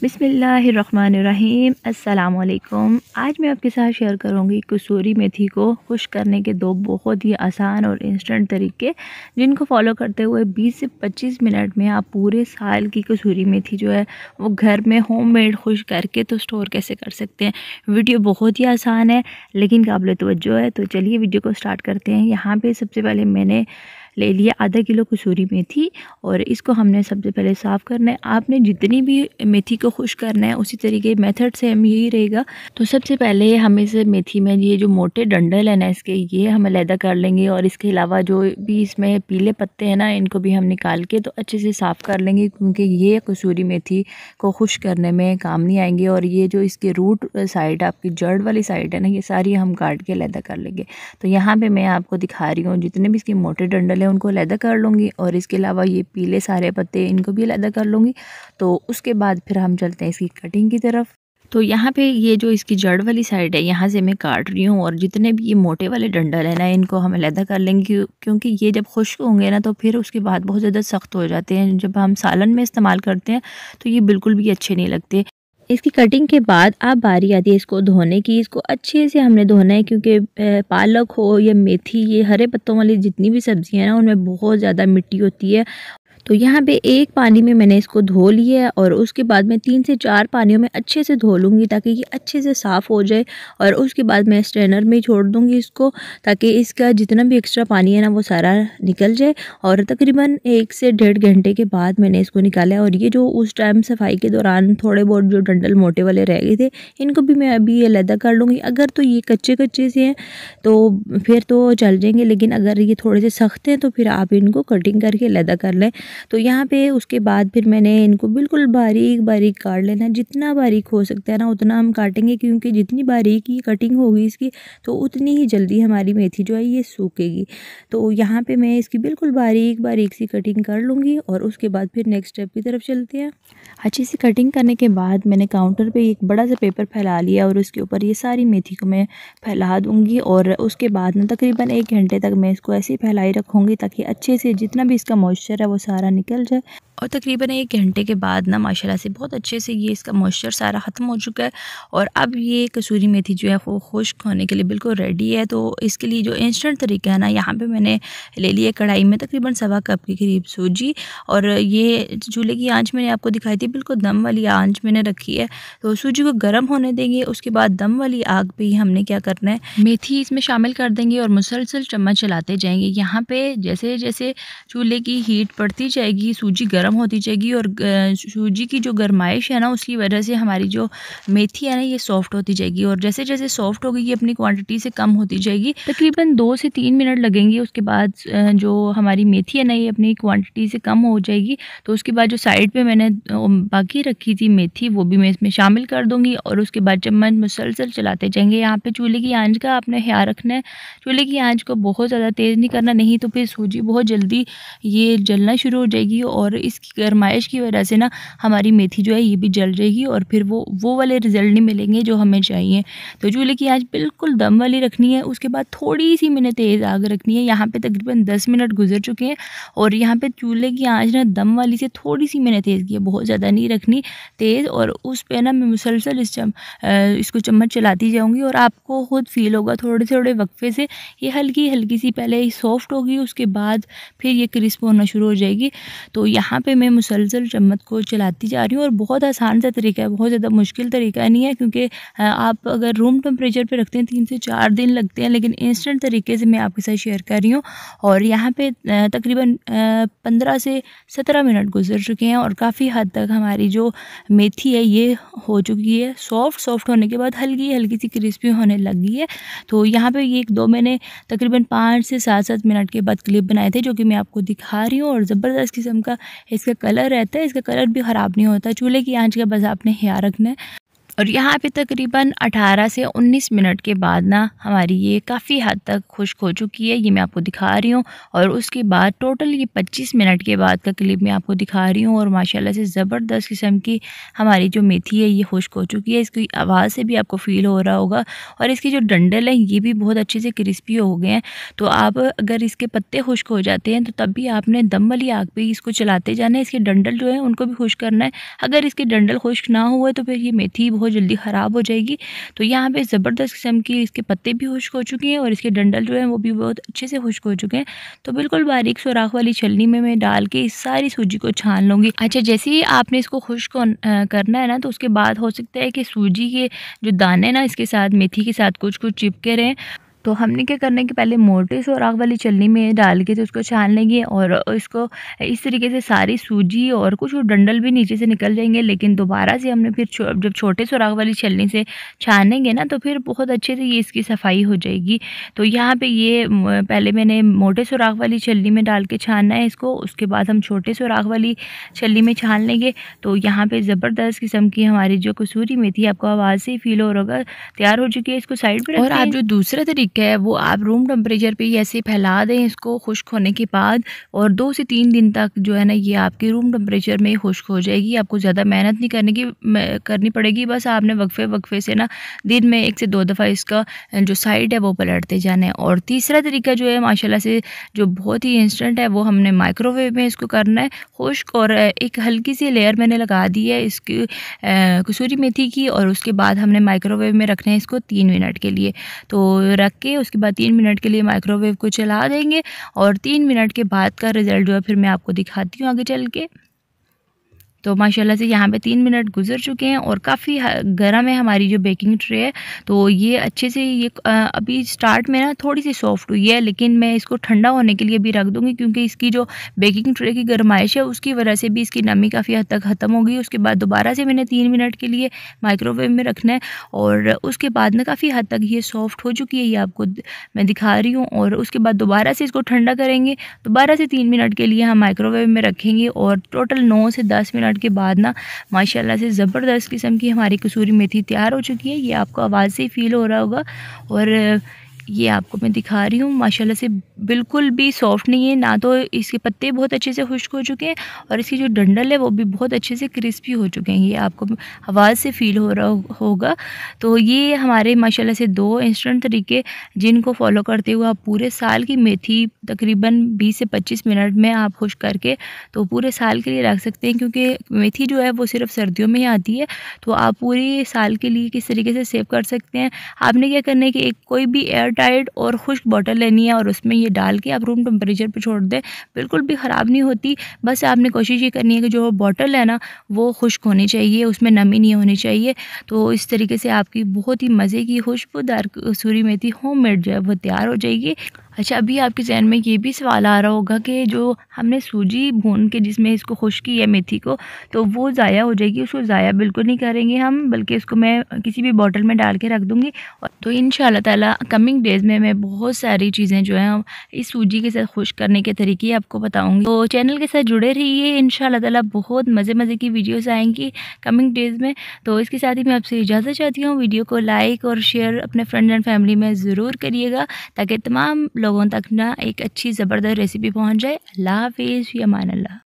बिसमीम् अल्लाम आज मैं आपके साथ शेयर करूंगी कसूरी मेथी को खुश करने के दो बहुत ही आसान और इंस्टेंट तरीके जिनको फॉलो करते हुए 20 से 25 मिनट में आप पूरे साल की कसूरी मेथी जो है वो घर में होममेड खुश करके तो स्टोर कैसे कर सकते हैं वीडियो बहुत ही आसान है लेकिन काबिल तोज्जो है तो चलिए वीडियो को स्टार्ट करते हैं यहाँ पर सबसे पहले मैंने ले लिया आधा किलो कसूरी मेथी और इसको हमने सबसे पहले साफ़ करना है आपने जितनी भी मेथी को खुश करना है उसी तरीके मेथड से हम यही रहेगा तो सबसे पहले हम इस मेथी में ये जो मोटे डंडल है ना इसके ये हम अलहदा कर लेंगे और इसके अलावा जो भी इसमें पीले पत्ते हैं ना इनको भी हम निकाल के तो अच्छे से साफ़ कर लेंगे क्योंकि ये कसूरी मेथी को खुश करने में काम नहीं आएंगे और ये जो इसके रूट साइड आपकी जड़ वाली साइड है ना ये सारी हम काट के अलहदा कर लेंगे तो यहाँ पर मैं आपको दिखा रही हूँ जितने भी इसके मोटे डंडल हैं मैं उनको अलहदा कर लूँगी और इसके अलावा ये पीले सारे पत्ते इनको भी अलहदा कर लूँगी तो उसके बाद फिर हम चलते हैं इसकी कटिंग की तरफ तो यहाँ पे ये जो इसकी जड़ वाली साइड है यहाँ से मैं काट रही हूँ और जितने भी ये मोटे वाले डंडल है ना इनको हम अलहदा कर लेंगे क्योंकि ये जब खुश्क होंगे ना तो फिर उसके बाद बहुत ज़्यादा सख्त हो जाते हैं जब हम सालन में इस्तेमाल करते हैं तो ये बिल्कुल भी अच्छे नहीं लगते इसकी कटिंग के बाद आप बारी आती है इसको धोने की इसको अच्छे से हमने धोना है क्योंकि पालक हो या मेथी ये हरे पत्तों वाली जितनी भी सब्ज़ियाँ हैं ना उनमें बहुत ज़्यादा मिट्टी होती है तो यहाँ पे एक पानी में मैंने इसको धो लिया है और उसके बाद मैं तीन से चार पानियों में अच्छे से धो लूँगी ताकि ये अच्छे से साफ़ हो जाए और उसके बाद मैं स्ट्रेनर में छोड़ दूँगी इसको ताकि इसका जितना भी एक्स्ट्रा पानी है ना वो सारा निकल जाए और तकरीबन एक से डेढ़ घंटे के बाद मैंने इसको निकाला और ये जो उस टाइम सफाई के दौरान थोड़े बहुत जो डंडल मोटे वाले रह गए थे इनको भी मैं अभी अलहदा कर लूँगी अगर तो ये कच्चे कच्चे से हैं तो फिर तो चल जाएंगे लेकिन अगर ये थोड़े से सख्त हैं तो फिर आप इनको कटिंग करके अलहदा कर लें तो यहाँ पे उसके बाद फिर मैंने इनको बिल्कुल बारीक बारीक काट लेना जितना बारीक हो सकता है ना उतना हम काटेंगे क्योंकि जितनी बारीक ये कटिंग होगी इसकी तो उतनी ही जल्दी हमारी मेथी जो है ये सूखेगी तो यहाँ पर मैं इसकी बिल्कुल बारीक बारीक सी कटिंग कर लूँगी और उसके बाद फिर नेक्स्ट स्टेप की तरफ चलते हैं अच्छी सी कटिंग करने के बाद मैंने काउंटर पर एक बड़ा सा पेपर फैला लिया और उसके ऊपर ये सारी मेथी को मैं फैला दूँगी और उसके बाद ना तकरीबन एक घंटे तक मैं इसको ऐसे ही फैलाई रखूँगी ताकि अच्छे से जितना भी इसका मॉइस्चर है वो सारा सारा निकल जाए और तकरीबन एक घंटे के बाद ना माशाल्लाह से बहुत अच्छे से ये इसका मॉइस्चर सारा ख़त्म हो चुका है और अब ये कसूरी मेथी जो है वो खुश्क होने के लिए बिल्कुल रेडी है तो इसके लिए जो इंस्टेंट तरीका है ना यहाँ पे मैंने ले लिया कढ़ाई में तकरीबन सवा कप के करीब सूजी और ये चूल्हे की आँच मैंने आपको दिखाई थी बिल्कुल दम वाली आँच मैंने रखी है तो सूजी को गर्म होने देंगे उसके बाद दम वाली आग पर ही हमने क्या करना है मेथी इसमें शामिल कर देंगे और मुसलसल चम्मच चलाते जाएंगे यहाँ पर जैसे जैसे चूल्हे की हीट पड़ती जाएगी सूजी गर्म गर्म होती जाएगी और सूजी की जो गर्माइश है ना उसकी वजह से हमारी जो मेथी है ना ये सॉफ्ट होती जाएगी और जैसे जैसे सॉफ्ट होगी ये अपनी क्वांटिटी से कम होती जाएगी तकरीबन दो से तीन मिनट लगेंगे उसके बाद जो हमारी मेथी है ना ये अपनी क्वांटिटी से कम हो जाएगी तो उसके बाद जो साइड पर मैंने बाकी रखी थी मेथी वो भी मैं इसमें शामिल कर दूँगी और उसके बाद जब मैं मुसलसल चलाते जाएंगे यहाँ पर चूल्हे की आँच का आपने ख्याल रखना है चूल्हे की आँच को बहुत ज़्यादा तेज़ नहीं करना नहीं तो फिर सूजी बहुत जल्दी ये जलना शुरू हो जाएगी और इस इसकी गरमाइश की वजह से ना हमारी मेथी जो है ये भी जल जाएगी और फिर वो वो वाले रिजल्ट नहीं मिलेंगे जो हमें चाहिए तो चूल्हे की आँच बिल्कुल दम वाली रखनी है उसके बाद थोड़ी सी मैंने तेज़ आग रखनी है यहाँ पर तकरीबन दस मिनट गुजर चुके हैं और यहाँ पर चूल्हे की आँच ना दम वाली से थोड़ी सी मैंने तेज़ की है बहुत ज़्यादा नहीं रखनी तेज़ और उस पर ना मैं मुसलसल इस चम इसको चम्मच चलाती जाऊँगी और आपको ख़ुद फील होगा थोड़े थोड़े वक्फे से ये हल्की हल्की सी पहले सॉफ्ट होगी उसके बाद फिर ये क्रिस्प होना शुरू हो जाएगी तो यहाँ पे मैं मुसलसल चम्मच को चलाती जा रही हूँ और बहुत आसान सा तरीका है बहुत ज़्यादा मुश्किल तरीका नहीं है क्योंकि आप अगर रूम टेम्परेचर पे रखते हैं तीन से चार दिन लगते हैं लेकिन इंस्टेंट तरीके से मैं आपके साथ शेयर कर रही हूँ और यहाँ पे तकरीबन पंद्रह से सत्रह मिनट गुजर चुके हैं और काफ़ी हद तक हमारी जो मेथी है ये हो चुकी है सॉफ्ट सॉफ्ट होने के बाद हल्की हल्की सी क्रिस्पी होने लगी है तो यहाँ पर ये एक दो मैंने तकरीबन पाँच से सात सात मिनट के बाद क्लिप बनाए थे जो कि मैं आपको दिखा रही हूँ और ज़बरदस्त किस्म का इसका कलर रहता है इसका कलर भी ख़राब नहीं होता चूल्हे की आँच के बस आपने ख्याल रखना है और यहाँ पे तकरीबन 18 से 19 मिनट के बाद ना हमारी ये काफ़ी हद तक खुश्क हो चुकी है ये मैं आपको दिखा रही हूँ और उसके बाद टोटल ये 25 मिनट के बाद का क्लिप मैं आपको दिखा रही हूँ और माशाल्लाह से ज़बरदस्त किस्म की हमारी जो मेथी है ये खुश्क हो चुकी है इसकी आवाज़ से भी आपको फ़ील हो रहा होगा और इसके जो डंडल हैं ये भी बहुत अच्छे से क्रिस्पी हो गए हैं तो आप अगर इसके पत्ते खुश्क हो जाते हैं तो तब भी आपने दम वाली आग पर इसको चलाते जाना है इसके डंडल जो है उनको भी खुश करना है अगर इसके डंडल खुश्क ना हुए तो फिर ये मेथी बहुत बहुत जल्दी ख़राब हो जाएगी तो यहाँ पे ज़बरदस्त किस्म की इसके पत्ते भी खुश्क हो चुके हैं और इसके डंडल जो हैं वो भी बहुत अच्छे से खुश्क हो चुके हैं तो बिल्कुल बारीक सुराख वाली छलनी में मैं डाल के इस सारी सूजी को छान लूँगी अच्छा जैसे ही आपने इसको खुश्क करना है ना तो उसके बाद हो सकता है कि सूजी के जो दाने ना इसके साथ मेथी के साथ कुछ कुछ चिपके रहें तो हमने क्या करना है कि पहले मोटे सुराख वाली छलनी में डाल के तो उसको छान लेंगे और इसको इस तरीके से सारी सूजी और कुछ डंडल भी नीचे से निकल जाएंगे लेकिन दोबारा से हमने फिर जब छोटे सुराख वाली छलनी से छानेंगे ना तो फिर बहुत अच्छे से ये इसकी सफाई हो जाएगी तो यहाँ पे ये पहले मैंने मोटे सुराख वाली छलनी में डाल के छानना है इसको उसके बाद हम छोटे सुराख वाली छलनी में छान लेंगे तो यहाँ पे ज़बरदस्त किस्म की हमारी जो कसूरी मेथी आपको आवाज़ से फील हो रहा होगा तैयार हो चुकी है इसको साइड पर और आप जो दूसरा तरीके प्रोडक्ट है वो आप रूम टम्परेचर पे ही ऐसे फैला दें इसको खुश्क होने के बाद और दो से तीन दिन तक जो है ना ये आपके रूम टम्परेचर में खुश्क हो जाएगी आपको ज़्यादा मेहनत नहीं करने की करनी पड़ेगी बस आपने वक्फे वक्फे से ना दिन में एक से दो दफ़ा इसका जो साइड है वो पलटते जाना है और तीसरा तरीका जो है माशाला से जो बहुत ही इंस्टेंट है वो हमने माइक्रोवेव में इसको करना है खुश्क और एक हल्की सी लेयर मैंने लगा दी है इसकी कसूरी मेथी की और उसके बाद हमने माइक्रोवेव में रखना है इसको तीन मिनट के लिए तो रख के उसके बाद तीन मिनट के लिए माइक्रोवेव को चला देंगे और तीन मिनट के बाद का रिज़ल्ट जो है फिर मैं आपको दिखाती हूँ आगे चल के तो माशाल्लाह से यहाँ पे तीन मिनट गुजर चुके हैं और काफ़ी गर्म है हमारी जो बेकिंग ट्रे है तो ये अच्छे से ये अभी स्टार्ट में ना थोड़ी सी सॉफ्ट हुई है लेकिन मैं इसको ठंडा होने के लिए भी रख दूँगी क्योंकि इसकी जो बेकिंग ट्रे की गर्माइश है उसकी वजह से भी इसकी नमी काफ़ी हद तक ख़त्म हो गई उसके बाद दोबारा से मैंने तीन मिनट के लिए माइक्रोवेव में रखना है और उसके बाद ना काफ़ी हद तक ये सॉफ्ट हो चुकी है ये आपको मैं दिखा रही हूँ और उसके बाद दोबारा से इसको ठंडा करेंगे दोबारा से तीन मिनट के लिए हम माइक्रोवेव में रखेंगे और टोटल नौ से दस मिनट स्टार्ट के बाद ना माशाल्लाह से ज़बरदस्त किस्म की हमारी कसूरी मेथी तैयार हो चुकी है ये आपको आवाज़ से फील हो रहा होगा और ये आपको मैं दिखा रही हूँ माशाल्लाह से बिल्कुल भी सॉफ्ट नहीं है ना तो इसके पत्ते बहुत अच्छे से खुश्क हो चुके हैं और इसकी जो डंडल है वो भी बहुत अच्छे से क्रिस्पी हो चुके हैं ये आपको आवाज़ से फील हो रहा होगा तो ये हमारे माशाल्लाह से दो इंस्टेंट तरीके जिनको फॉलो करते हुए आप पूरे साल की मेथी तकरीबन बीस से पच्चीस मिनट में आप खुश करके तो पूरे साल के लिए रख सकते हैं क्योंकि मेथी जो है वो सिर्फ सर्दियों में ही आती है तो आप पूरे साल के लिए किस तरीके से सेव कर सकते हैं आपने क्या करना है कि एक कोई भी एयर टाइट और खुश्क बॉटल लेनी है और उसमें ये डाल के आप रूम टेम्परेचर पर छोड़ दें बिल्कुल भी ख़राब नहीं होती बस आपने कोशिश ये करनी है कि जो बॉटल है ना वो खुश्क होनी चाहिए उसमें नमी नहीं होनी चाहिए तो इस तरीके से आपकी बहुत ही मज़े की खुशबूदार सूरी मेथी होम मेड जो है वो तैयार हो जाएगी अच्छा अभी आपके जहन में ये भी सवाल आ रहा होगा कि जो हमने सूजी भून के जिसमें इसको खुश की है मेथी को तो वो ज़ाया हो जाएगी उसको ज़ाया बिल्कुल नहीं करेंगे हम बल्कि इसको मैं किसी भी बॉटल में डाल के रख दूँगी तो इन ताला कमिंग डेज़ में मैं बहुत सारी चीज़ें जो हैं इस सूजी के साथ खुश करने के तरीके आपको बताऊँगी तो चैनल के साथ जुड़े रहिए इन ताला बहुत मज़े मज़े की वीडियोज़ आएँगी कमिंग डेज़ में तो इसके साथ ही मैं आपसे इजाज़त चाहती हूँ वीडियो को लाइक और शेयर अपने फ्रेंड एंड फैमिली में ज़रूर करिएगा ताकि तमाम लोगों तक ना एक अच्छी ज़बरदस्त रेसिपी पहुँच जाए अल्लाह हाफिज़ या अल्लाह